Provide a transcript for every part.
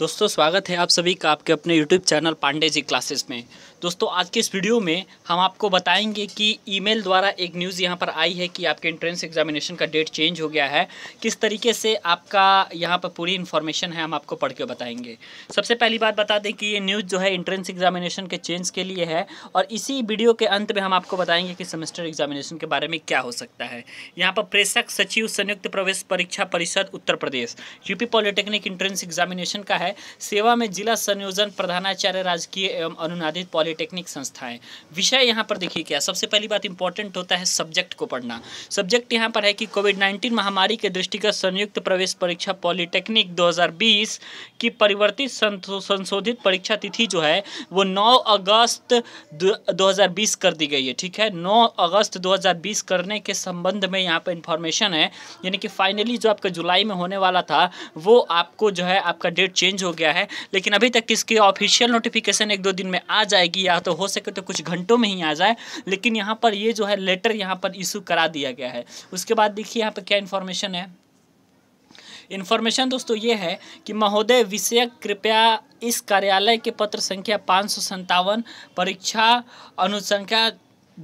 दोस्तों स्वागत है आप सभी का आपके अपने YouTube channel Pandey ji classes में दोस्तों आज के इस वीडियो में हम आपको बताएंगे कि ईमेल द्वारा एक न्यूज़ यहाँ पर आई है कि आपके एंट्रेंस एग्जामिनेशन का डेट चेंज हो गया है किस तरीके से आपका यहाँ पर पूरी इन्फॉर्मेशन है हम आपको पढ़ के बताएंगे सबसे पहली बात बता दें कि ये न्यूज़ जो है इंट्रेंस एग्जामिनेशन के चेंज के लिए है और इसी वीडियो के अंत में हम आपको बताएंगे कि सेमेस्टर एग्जामिनेशन के बारे में क्या हो सकता है यहाँ पर प्रेषक सचिव संयुक्त प्रवेश परीक्षा परिषद Uttar Pradesh UP polytechnic entrance examination का है है सेवा में जिला संयोजन प्रधानाचार्य राजकीय एवं अनुनादित पॉलिटेक्निक संस्थाएं विषय यहाँ पर देखिए क्या सबसे पहली बात इंपॉर्टेंट होता है सब्जेक्ट को पढ़ना सब्जेक्ट यहाँ पर है कि कोविड नाइन्टीन महामारी के दृष्टिगत संयुक्त प्रवेश परीक्षा पॉलिटेक्निक दो की परिवर्तित संशोधित परीक्षा तिथि जो है वो नौ अगस्त दो कर दी गई है ठीक है नौ अगस्त दो करने के संबंध में यहाँ पर इंफॉर्मेशन है यानी कि फाइनली जो आपका जुलाई में होने वाला था वो आपको जो है आपका डेट चेंज चेंज हो गया है लेकिन अभी तक इसकी ऑफिशियल नोटिफिकेशन एक दो दिन में आ जाएगी या तो हो सके तो कुछ घंटों में ही आ जाए लेकिन यहाँ पर ये जो है लेटर यहाँ पर इशू करा दिया गया है उसके बाद देखिए यहाँ पर क्या इन्फॉर्मेशन है इन्फॉर्मेशन दोस्तों ये है कि महोदय विषयक कृपया इस कार्यालय के पत्र संख्या पाँच परीक्षा अनुसंख्या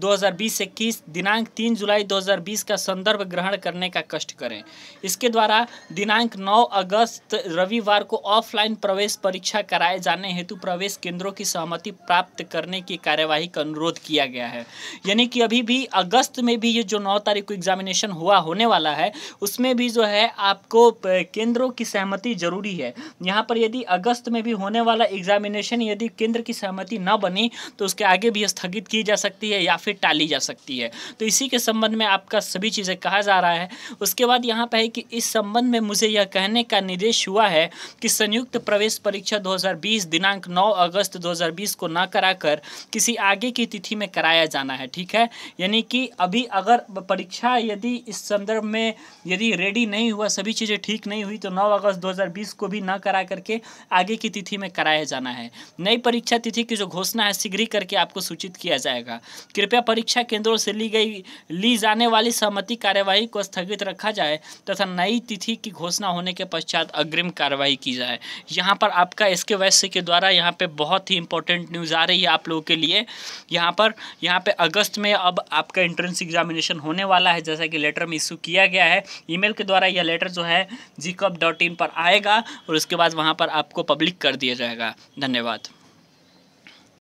2020-21 दिनांक 3 जुलाई 2020 का संदर्भ ग्रहण करने का कष्ट करें इसके द्वारा दिनांक 9 अगस्त रविवार को ऑफलाइन प्रवेश परीक्षा कराए जाने हेतु प्रवेश केंद्रों की सहमति प्राप्त करने की कार्यवाही का अनुरोध किया गया है यानी कि अभी भी अगस्त में भी ये जो नौ तारीख को एग्जामिनेशन हुआ होने वाला है उसमें भी जो है आपको केंद्रों की सहमति जरूरी है यहाँ पर यदि अगस्त में भी होने वाला एग्जामिनेशन यदि केंद्र की सहमति न बनी तो उसके आगे भी स्थगित की जा सकती है या फिर टाली जा सकती है तो इसी के संबंध में आपका सभी चीज़ें कहा जा रहा है उसके बाद यहाँ पर है कि इस संबंध में मुझे यह कहने का निर्देश हुआ है कि संयुक्त प्रवेश परीक्षा 2020 दिनांक 9 अगस्त 2020 को ना कराकर किसी आगे की तिथि में कराया जाना है ठीक है यानी कि अभी अगर परीक्षा यदि इस संदर्भ में यदि रेडी नहीं हुआ सभी चीज़ें ठीक नहीं हुई तो 9 अगस्त 2020 को भी ना करा करके आगे की तिथि में कराया जाना है नई परीक्षा तिथि की जो घोषणा है शीघ्र ही करके आपको सूचित किया जाएगा कृपया कृपया परीक्षा केंद्रों से ली गई ली जाने वाली सहमति कार्यवाही को स्थगित रखा जाए तथा नई तिथि की घोषणा होने के पश्चात अग्रिम कार्यवाही की जाए यहाँ पर आपका एस के वैश्य के द्वारा यहाँ पे बहुत ही इंपॉर्टेंट न्यूज़ आ रही है आप लोगों के लिए यहाँ पर यहाँ पे अगस्त में अब आपका एंट्रेंस एग्जामिनेशन होने वाला है जैसा कि लेटर में इशू किया गया है ईमेल के द्वारा यह लेटर जो है जी पर आएगा और उसके बाद वहाँ पर आपको पब्लिक कर दिया जाएगा धन्यवाद